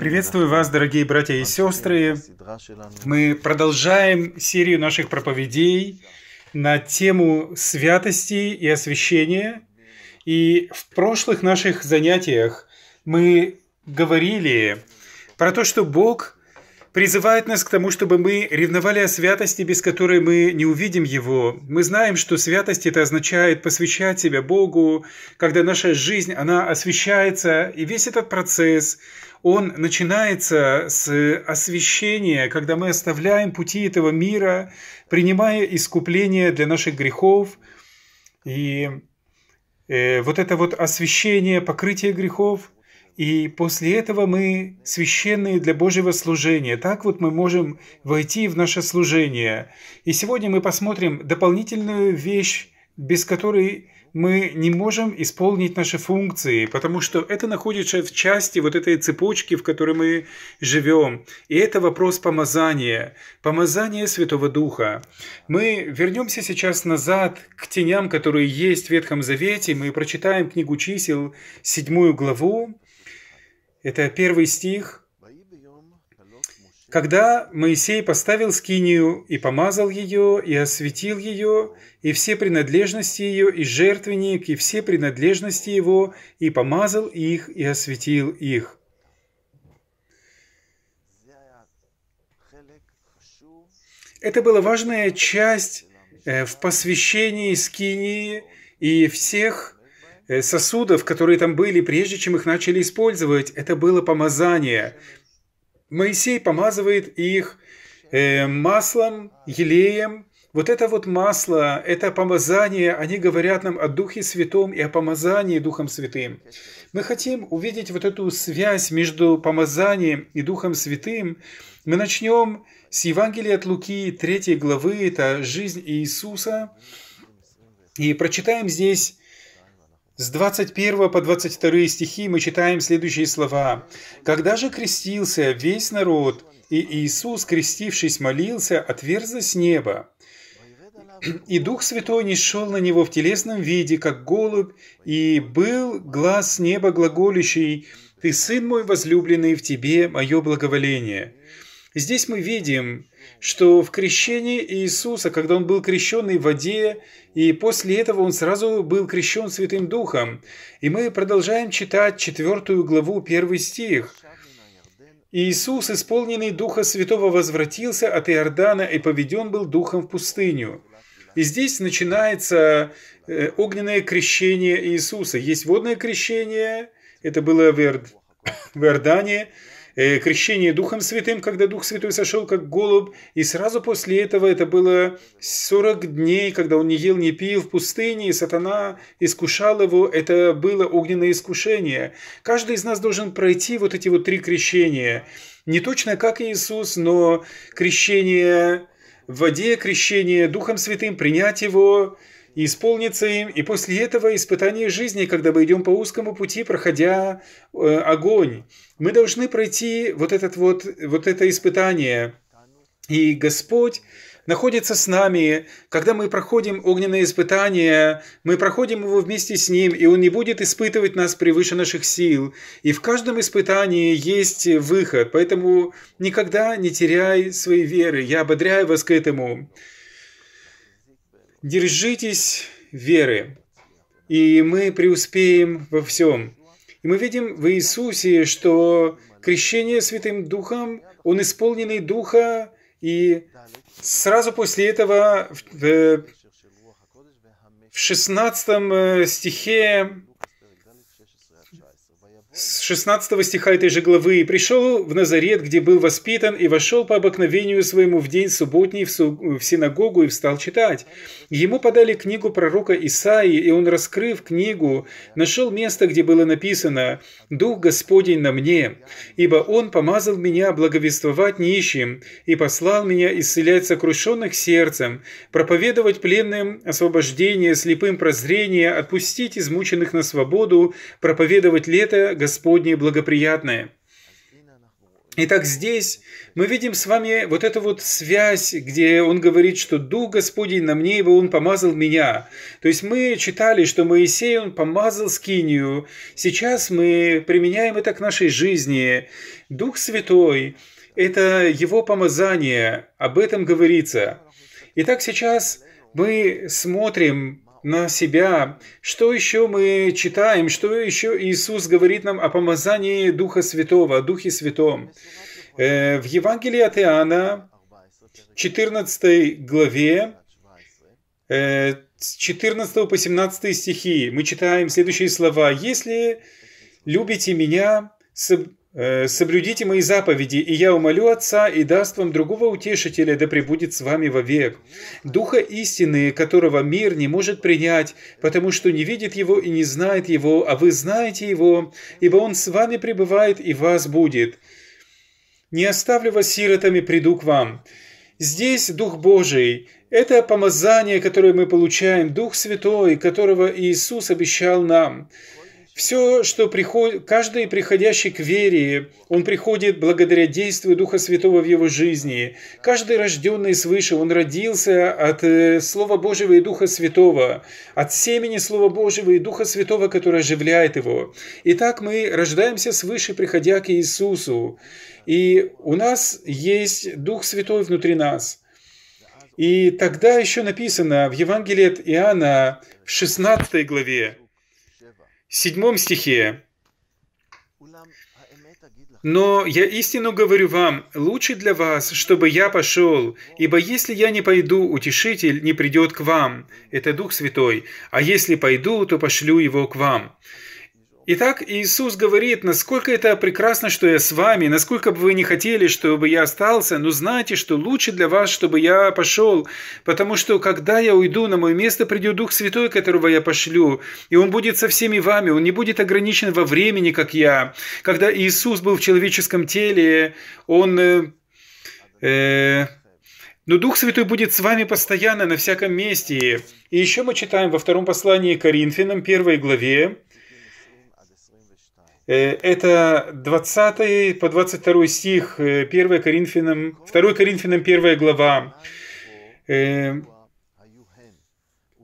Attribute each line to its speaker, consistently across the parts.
Speaker 1: Приветствую вас, дорогие братья и сестры. Мы продолжаем серию наших проповедей на тему святости и освящения. И в прошлых наших занятиях мы говорили про то, что Бог призывает нас к тому, чтобы мы ревновали о святости, без которой мы не увидим Его. Мы знаем, что святость – это означает посвящать себя Богу, когда наша жизнь, она освещается, и весь этот процесс, он начинается с освящения, когда мы оставляем пути этого мира, принимая искупление для наших грехов. И э, вот это вот освящение, покрытие грехов – и после этого мы священные для Божьего служения. Так вот мы можем войти в наше служение. И сегодня мы посмотрим дополнительную вещь, без которой мы не можем исполнить наши функции, потому что это находится в части вот этой цепочки, в которой мы живем. И это вопрос помазания, помазания Святого Духа. Мы вернемся сейчас назад к теням, которые есть в Ветхом Завете. Мы прочитаем книгу чисел, седьмую главу, это первый стих. Когда Моисей поставил скинию и помазал ее, и осветил ее, и все принадлежности ее, и жертвенник, и все принадлежности его, и помазал их, и осветил их. Это была важная часть э, в посвящении скинии и всех Э, сосудов, которые там были, прежде чем их начали использовать. Это было помазание. Моисей помазывает их э, маслом, елеем. Вот это вот масло, это помазание, они говорят нам о Духе Святом и о помазании Духом Святым. Мы хотим увидеть вот эту связь между помазанием и Духом Святым. Мы начнем с Евангелия от Луки 3 главы, это жизнь Иисуса. И прочитаем здесь с 21 по 22 стихи мы читаем следующие слова. «Когда же крестился весь народ, и Иисус, крестившись, молился, отверзлось небо, и Дух Святой не шел на него в телесном виде, как голубь, и был глаз неба глаголющий, «Ты, Сын мой возлюбленный, в тебе мое благоволение». Здесь мы видим, что в крещении Иисуса, когда он был крещенный в воде, и после этого он сразу был крещен Святым Духом. И мы продолжаем читать 4 главу, 1 стих. «Иисус, исполненный Духа Святого, возвратился от Иордана и поведен был Духом в пустыню». И здесь начинается э, огненное крещение Иисуса. Есть водное крещение, это было в, Иорд... в Иордане, Э, крещение Духом Святым, когда Дух Святой сошел как голубь, и сразу после этого это было 40 дней, когда он не ел, не пил в пустыне, и сатана искушал его, это было огненное искушение. Каждый из нас должен пройти вот эти вот три крещения. Не точно как Иисус, но крещение в воде, крещение Духом Святым, принять его – и исполнится им, и после этого испытание жизни, когда мы идем по узкому пути, проходя э, огонь. Мы должны пройти вот, этот вот, вот это испытание. И Господь находится с нами. Когда мы проходим огненное испытание, мы проходим его вместе с Ним, и Он не будет испытывать нас превыше наших сил. И в каждом испытании есть выход, поэтому никогда не теряй своей веры. Я ободряю вас к этому. Держитесь веры, и мы преуспеем во всем. И мы видим в Иисусе, что крещение Святым Духом, Он исполненный Духа, и сразу после этого в, э, в 16 э, стихе с 16 стиха этой же главы «И пришел в Назарет, где был воспитан, и вошел по обыкновению своему в день субботний в, синагогу и встал читать. Ему подали книгу пророка Исаии, и он, раскрыв книгу, нашел место, где было написано «Дух Господень на мне, ибо он помазал меня благовествовать нищим, и послал меня исцелять сокрушенных сердцем, проповедовать пленным освобождение, слепым прозрение, отпустить измученных на свободу, проповедовать лето Господнее благоприятное. Итак, здесь мы видим с вами вот эту вот связь, где он говорит, что «Дух Господень на мне, ибо он помазал меня». То есть мы читали, что Моисей, он помазал скинию. Сейчас мы применяем это к нашей жизни. Дух Святой – это его помазание, об этом говорится. Итак, сейчас мы смотрим на себя. Что еще мы читаем? Что еще Иисус говорит нам о помазании Духа Святого, о Духе Святом? Э, в Евангелии от Иоанна, 14 главе, э, с 14 по 17 стихи мы читаем следующие слова. «Если любите меня, Э, соблюдите мои заповеди, и я умолю Отца, и даст вам другого утешителя, да пребудет с вами вовек. Духа истины, которого мир не может принять, потому что не видит его и не знает его, а вы знаете его, ибо он с вами пребывает и вас будет. Не оставлю вас сиротами, приду к вам». Здесь Дух Божий, это помазание, которое мы получаем, Дух Святой, которого Иисус обещал нам – все, что приходит, каждый приходящий к вере, он приходит благодаря действию Духа Святого в его жизни. Каждый рожденный свыше, он родился от э, Слова Божьего и Духа Святого, от семени Слова Божьего и Духа Святого, который оживляет его. Итак, мы рождаемся свыше, приходя к Иисусу. И у нас есть Дух Святой внутри нас. И тогда еще написано в Евангелии от Иоанна в 16 главе, седьмом стихе. Но я истину говорю вам, лучше для вас, чтобы я пошел, ибо если я не пойду, утешитель не придет к вам, это Дух Святой, а если пойду, то пошлю его к вам. Итак, Иисус говорит, насколько это прекрасно, что я с вами, насколько бы вы не хотели, чтобы я остался, но знайте, что лучше для вас, чтобы я пошел, потому что, когда я уйду, на мое место придет Дух Святой, которого я пошлю, и Он будет со всеми вами, Он не будет ограничен во времени, как я. Когда Иисус был в человеческом теле, Он... Э, э, но Дух Святой будет с вами постоянно на всяком месте. И еще мы читаем во втором послании Коринфянам, первой главе, Э, это 20 по 22 стих 1 э, Коринфянам, 2 Коринфянам 1 глава. Э,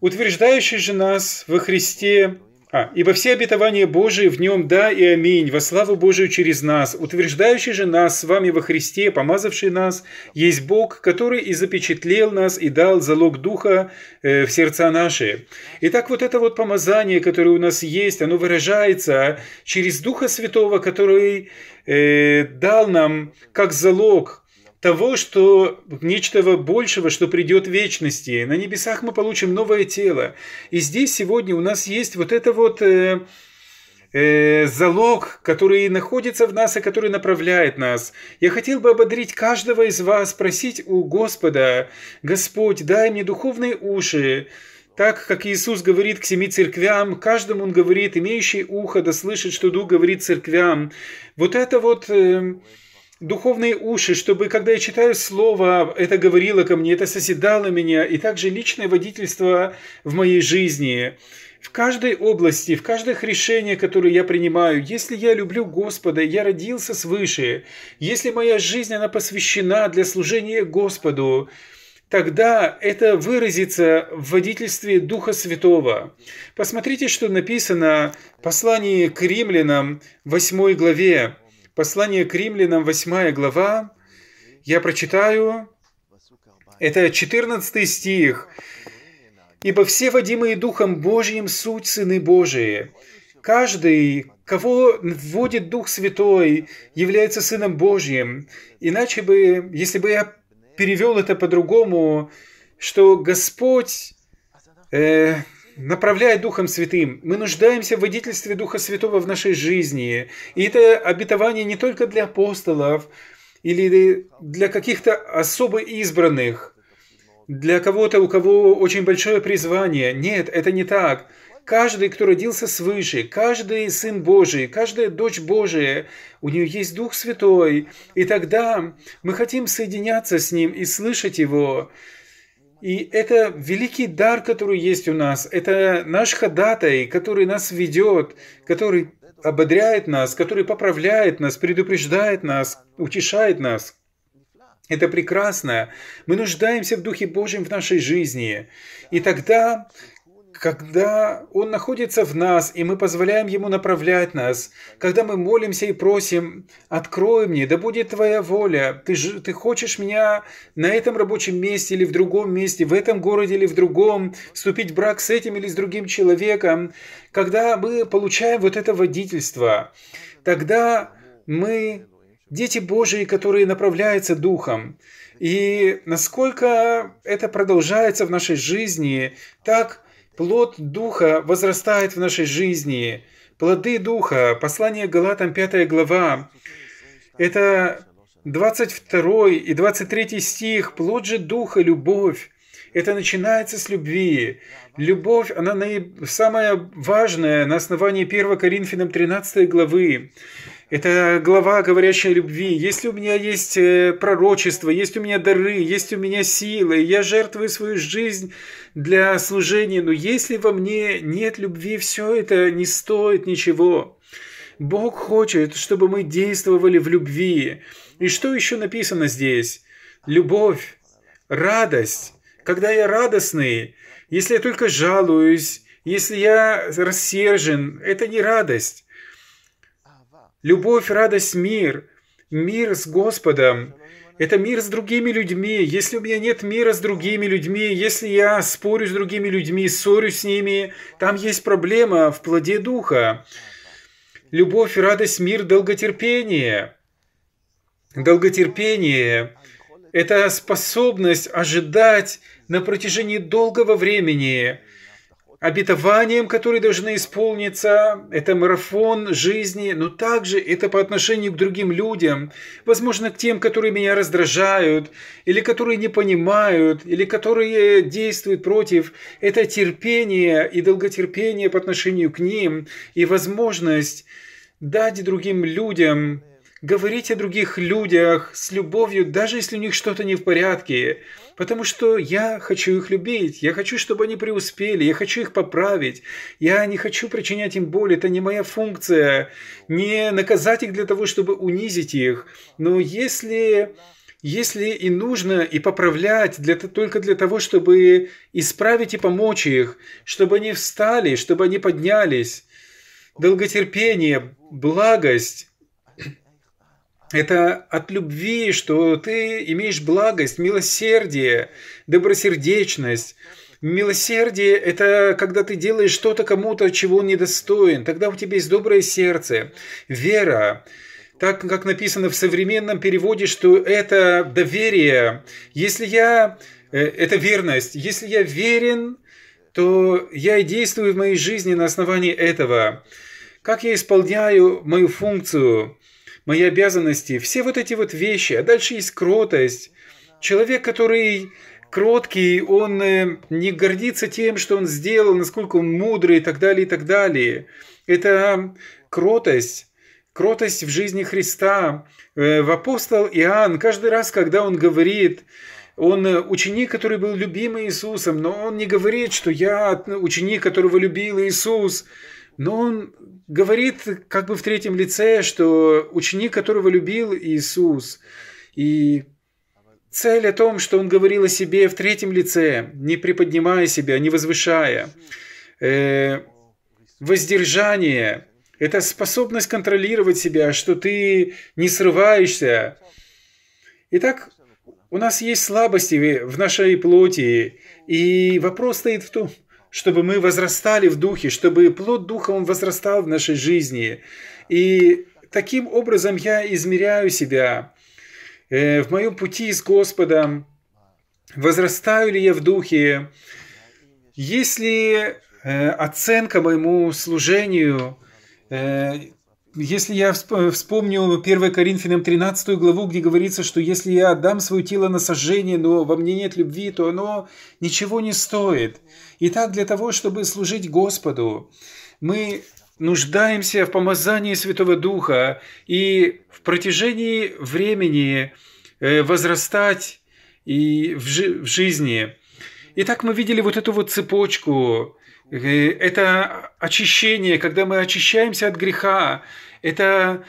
Speaker 1: «Утверждающий же нас во Христе а, ибо все обетования Божии в нем да и аминь, во славу Божию через нас, утверждающий же нас с вами во Христе, помазавший нас, есть Бог, который и запечатлел нас, и дал залог Духа э, в сердца наши. Итак, вот это вот помазание, которое у нас есть, оно выражается через Духа Святого, который э, дал нам как залог, того, что нечто большего, что придет в вечности. На небесах мы получим новое тело. И здесь сегодня у нас есть вот это вот... Э, э, залог, который находится в нас и который направляет нас. Я хотел бы ободрить каждого из вас, просить у Господа, Господь, дай мне духовные уши, так как Иисус говорит к семи церквям, каждому Он говорит, имеющий ухо да слышит, что Дух говорит церквям. Вот это вот... Э, духовные уши, чтобы, когда я читаю слово, это говорило ко мне, это соседало меня, и также личное водительство в моей жизни. В каждой области, в каждых решениях, которые я принимаю, если я люблю Господа, я родился свыше, если моя жизнь, она посвящена для служения Господу, тогда это выразится в водительстве Духа Святого. Посмотрите, что написано в послании к римлянам 8 главе. Послание к римлянам, 8 глава, я прочитаю, это 14 стих. «Ибо все, водимые Духом Божьим, суть Сыны Божии. Каждый, кого вводит Дух Святой, является Сыном Божьим. Иначе бы, если бы я перевел это по-другому, что Господь э, направляя Духом Святым. Мы нуждаемся в водительстве Духа Святого в нашей жизни. И это обетование не только для апостолов или для каких-то особо избранных, для кого-то, у кого очень большое призвание. Нет, это не так. Каждый, кто родился свыше, каждый сын Божий, каждая дочь Божия, у нее есть Дух Святой. И тогда мы хотим соединяться с Ним и слышать Его. И это великий дар, который есть у нас. Это наш ходатай, который нас ведет, который ободряет нас, который поправляет нас, предупреждает нас, утешает нас. Это прекрасно. Мы нуждаемся в Духе Божьем в нашей жизни. И тогда когда Он находится в нас, и мы позволяем Ему направлять нас, когда мы молимся и просим, «Открой мне, да будет Твоя воля, ты, же, ты хочешь меня на этом рабочем месте или в другом месте, в этом городе или в другом, вступить в брак с этим или с другим человеком», когда мы получаем вот это водительство, тогда мы дети Божии, которые направляются Духом. И насколько это продолжается в нашей жизни, так Плод Духа возрастает в нашей жизни. Плоды Духа, послание Галатам 5 глава, это 22 и 23 стих, плод же Духа, любовь. Это начинается с любви. Любовь, она наиб... самая важная на основании 1 Коринфянам 13 главы. Это глава, говорящая любви. Если у меня есть э, пророчество, есть у меня дары, есть у меня силы, я жертвую свою жизнь для служения, но если во мне нет любви, все это не стоит ничего. Бог хочет, чтобы мы действовали в любви. И что еще написано здесь? Любовь, радость. Когда я радостный, если я только жалуюсь, если я рассержен, это не радость. Любовь, радость, мир. Мир с Господом. Это мир с другими людьми. Если у меня нет мира с другими людьми, если я спорю с другими людьми, ссорюсь с ними, там есть проблема в плоде духа. Любовь, радость, мир, долготерпение. Долготерпение – это способность ожидать на протяжении долгого времени – обетованиям, которые должны исполниться. Это марафон жизни, но также это по отношению к другим людям. Возможно, к тем, которые меня раздражают, или которые не понимают, или которые действуют против. Это терпение и долготерпение по отношению к ним и возможность дать другим людям говорить о других людях с любовью, даже если у них что-то не в порядке, потому что я хочу их любить, я хочу, чтобы они преуспели, я хочу их поправить, я не хочу причинять им боль, это не моя функция, не наказать их для того, чтобы унизить их. Но если если и нужно и поправлять для, только для того, чтобы исправить и помочь их, чтобы они встали, чтобы они поднялись. Долготерпение, благость, это от любви, что ты имеешь благость, милосердие, добросердечность. Милосердие – это когда ты делаешь что-то кому-то, чего он недостоин. Тогда у тебя есть доброе сердце, вера. Так, как написано в современном переводе, что это доверие. Если я… Э, это верность. Если я верен, то я и действую в моей жизни на основании этого. Как я исполняю мою функцию? мои обязанности, все вот эти вот вещи, а дальше есть кротость. Человек, который кроткий, он э, не гордится тем, что он сделал, насколько он мудрый и так далее, и так далее. Это кротость, кротость в жизни Христа. Э, в апостол Иоанн каждый раз, когда он говорит, он э, ученик, который был любим Иисусом, но он не говорит, что я ну, ученик, которого любил Иисус, но он говорит как бы в третьем лице, что ученик, которого любил Иисус, и цель о том, что он говорил о себе в третьем лице, не приподнимая себя, не возвышая. Э, воздержание – это способность контролировать себя, что ты не срываешься. Итак, у нас есть слабости в нашей плоти, и вопрос стоит в том, чтобы мы возрастали в духе, чтобы плод духа он возрастал в нашей жизни. И таким образом я измеряю себя э, в моем пути с Господом. Возрастаю ли я в духе? Есть ли э, оценка моему служению? Э, если я э, вспомню 1 Коринфянам 13 главу, где говорится, что если я отдам свое тело на сожжение, но во мне нет любви, то оно ничего не стоит. Итак, для того, чтобы служить Господу, мы нуждаемся в помазании Святого Духа и в протяжении времени э, возрастать и в, жи в жизни. Итак, мы видели вот эту вот цепочку. Э, это очищение, когда мы очищаемся от греха. Это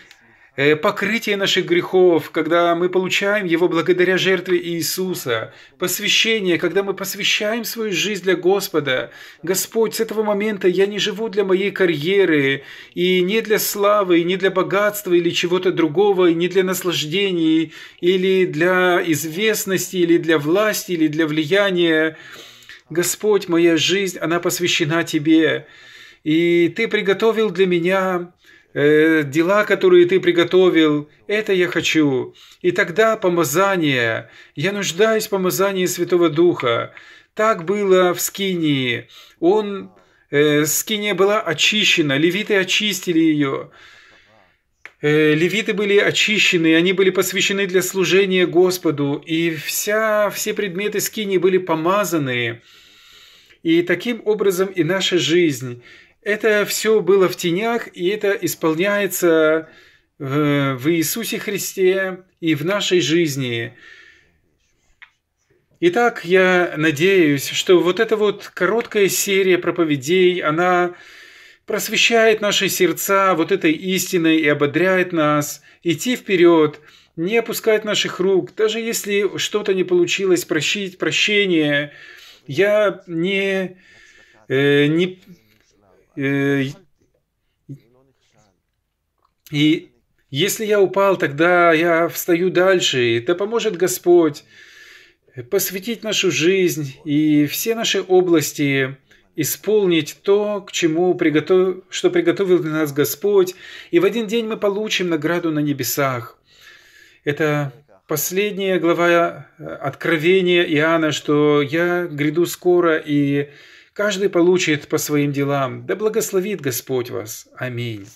Speaker 1: Э, покрытие наших грехов, когда мы получаем его благодаря жертве Иисуса, посвящение, когда мы посвящаем свою жизнь для Господа. Господь, с этого момента я не живу для моей карьеры, и не для славы, и не для богатства или чего-то другого, и не для наслаждений, или для известности, или для власти, или для влияния. Господь, моя жизнь, она посвящена Тебе, и Ты приготовил для меня Э, дела, которые ты приготовил, это я хочу. И тогда помазание. Я нуждаюсь в помазании Святого Духа. Так было в Скинии. Он, э, Скиния была очищена, левиты очистили ее. Э, левиты были очищены, они были посвящены для служения Господу, и вся, все предметы Скинии были помазаны. И таким образом и наша жизнь – это все было в тенях, и это исполняется в Иисусе Христе и в нашей жизни. Итак, я надеюсь, что вот эта вот короткая серия проповедей, она просвещает наши сердца вот этой истиной и ободряет нас идти вперед, не опускать наших рук, даже если что-то не получилось, просить прощения. Я не, э, не Э, и если я упал, тогда я встаю дальше, и да поможет Господь посвятить нашу жизнь и все наши области исполнить то, к чему приготов... что приготовил для нас Господь, и в один день мы получим награду на небесах. Это последняя глава э, Откровения Иоанна, что я гряду скоро, и Каждый получит по своим делам, да благословит Господь вас. Аминь.